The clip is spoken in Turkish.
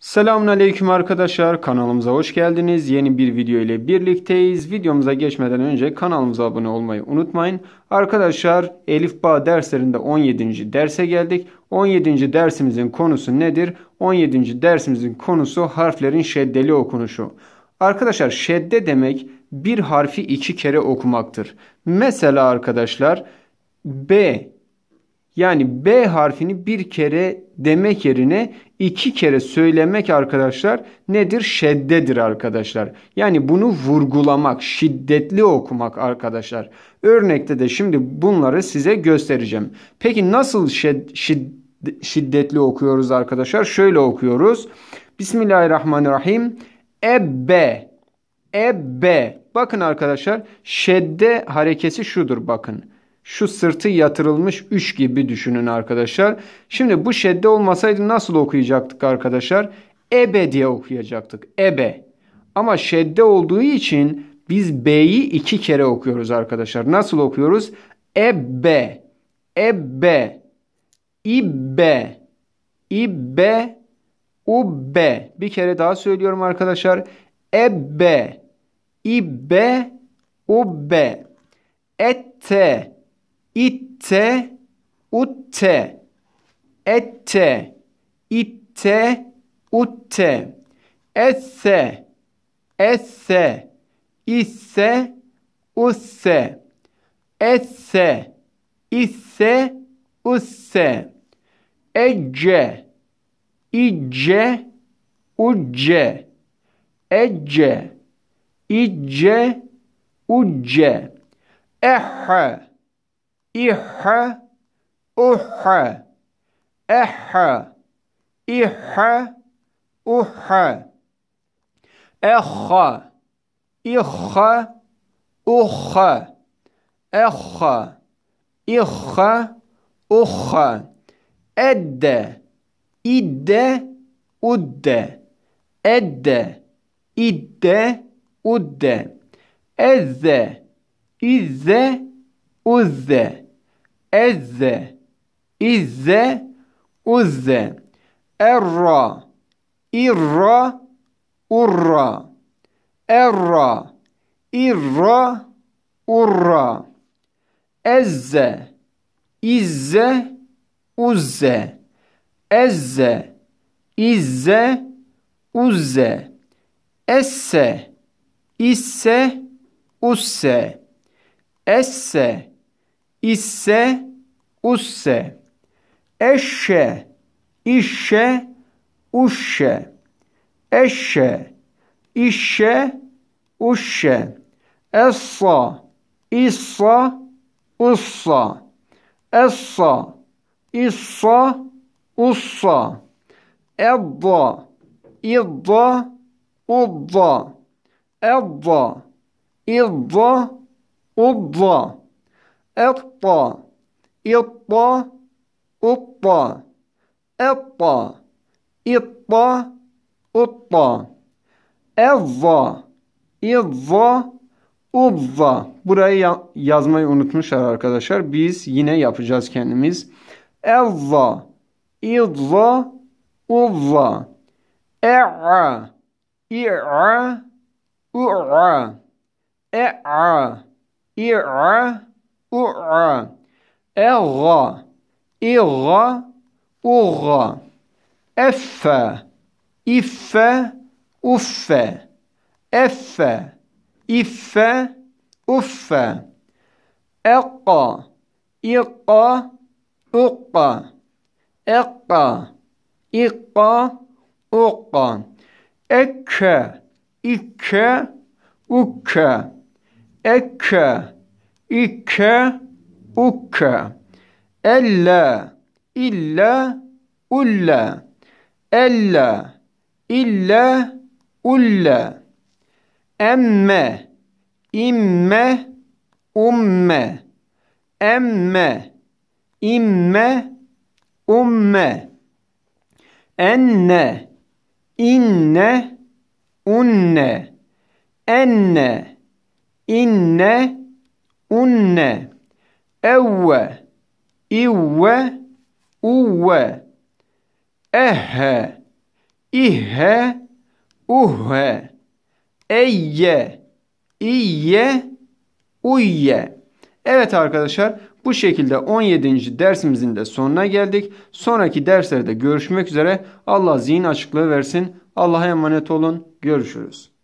Selamünaleyküm arkadaşlar kanalımıza hoş geldiniz. Yeni bir video ile birlikteyiz. Videomuza geçmeden önce kanalımıza abone olmayı unutmayın. Arkadaşlar Elif Bağ derslerinde 17. derse geldik. 17. dersimizin konusu nedir? 17. dersimizin konusu harflerin şeddeli okunuşu. Arkadaşlar şedde demek bir harfi iki kere okumaktır. Mesela arkadaşlar B yani B harfini bir kere demek yerine iki kere söylemek arkadaşlar nedir? Şeddedir arkadaşlar. Yani bunu vurgulamak, şiddetli okumak arkadaşlar. Örnekte de şimdi bunları size göstereceğim. Peki nasıl şed, şid, şiddetli okuyoruz arkadaşlar? Şöyle okuyoruz. Bismillahirrahmanirrahim. Ebbe. Ebbe. Bakın arkadaşlar şedde harekesi şudur bakın şu sırtı yatırılmış 3 gibi düşünün arkadaşlar. Şimdi bu şedde olmasaydı nasıl okuyacaktık arkadaşlar? Ebe diye okuyacaktık. Ebe. Ama şedde olduğu için biz B'yi iki kere okuyoruz arkadaşlar. Nasıl okuyoruz? Ebe, ebe, İbbe. İbbe. Ubbe. Bir kere daha söylüyorum arkadaşlar. Ebbe. İbbe. Ubbe. Ette itte, utte, ette, itte, utte, esse, esse, isse, usse, esse, isse, usse, ecce, icce, ucce, ecce, icce, ucce, ehhe, إح أح أح إح أح أخ إخ أخ أخ إخ أخ أد إد أد أد إد أد أذ إذ Uzze, Ezze, İzze, Uzze, Erra, İrra, Urra, Erra, İrra, Urra, Ezze, İzze, Uzze, Ezze, İzze, Uzze, Esse, İsse, Usse, Esse, isse, usse, eşe, işe, uşşe, eşe, işe, uşşe, essa, issa, ussa, essa, issa, ussa, edda, idda, udda, edda, idda, udda. Etta, itta, utta, etta, itta, utta, evva, izza, ubza. Burayı ya yazmayı unutmuşlar arkadaşlar. Biz yine yapacağız kendimiz. Evva, izza, ubza. E'a, i'ra, u'ra. E'a, i'ra, u'a, eğğa, iğğa, uğğa, effe, iffe, uffe, effe, iffe, uffe, eqqa, iqqa, uqqa, eqqa, iqqa, uqqa, ekke, ikke, ukke, ekke, ikke, ukke. Elle, ille, ulle. Elle, ille, ulle. Emme, imme, umme. Emme, imme, umme. Enne, inne, unne. Enne, inne, unne, evve, ivve, uvve, ehhe, ihe, uhhe, eyye, iyye, uyye. Evet arkadaşlar bu şekilde 17. dersimizin de sonuna geldik. Sonraki derslerde görüşmek üzere. Allah zihin açıklığı versin. Allah'a emanet olun. Görüşürüz.